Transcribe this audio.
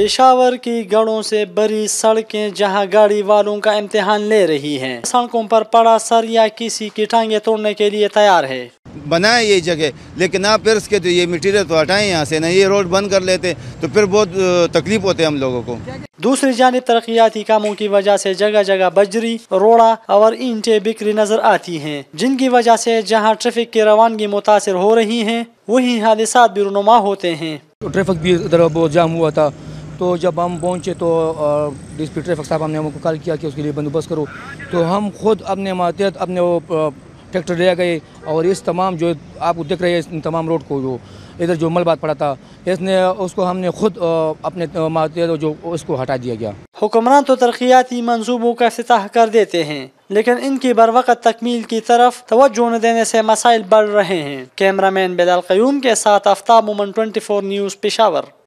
पेशावर की गड़ों से बड़ी सड़कें जहां गाड़ी वालों का इम्तिहान ले रही हैं सड़कों पर पड़ा सर या किसी की टांगे तोड़ने के लिए तैयार है बनाए ये जगह लेकिन आप फिर इसके तो ये मटेरियल तो हटाएं यहाँ से ना ये रोड बंद कर लेते तो फिर बहुत तकलीफ होते हम लोगों को दूसरी जानब तरक्याती कामों की वजह से जगह जगह बजरी रोड़ा और ईंटें बिक्री नजर आती हैं जिनकी वजह से जहाँ ट्रैफिक की रवानगी मुतासर हो रही है वही हादसा भी रुनुमा होते हैं ट्रैफिक तो भी इधर बहुत जाम हुआ था तो जब हम पहुँचे तो डिस्प्यूट ट्रैफिक साहब हमने हमको कॉल किया कि उसके लिए बंदोबस्त करो तो हम खुद अपने मातहत अपने वो ट्रैक्टर ले गए और इस तमाम जो आप देख रहे हैं तमाम रोड को जो इधर जो मलबात पड़ा था इसने उसको हमने खुद अपने मातहत जो उसको हटा दिया गया हुक्मरान तो तरक्याती मनसूबों का अफ्ताह कर देते हैं लेकिन इनकी बर वक्त तकमील की तरफ तोज्जो न देने से मसाइल बढ़ रहे हैं कैमरा मैन बेदाल क्यूम के साथ Aftab Momin twenty four news Peshawar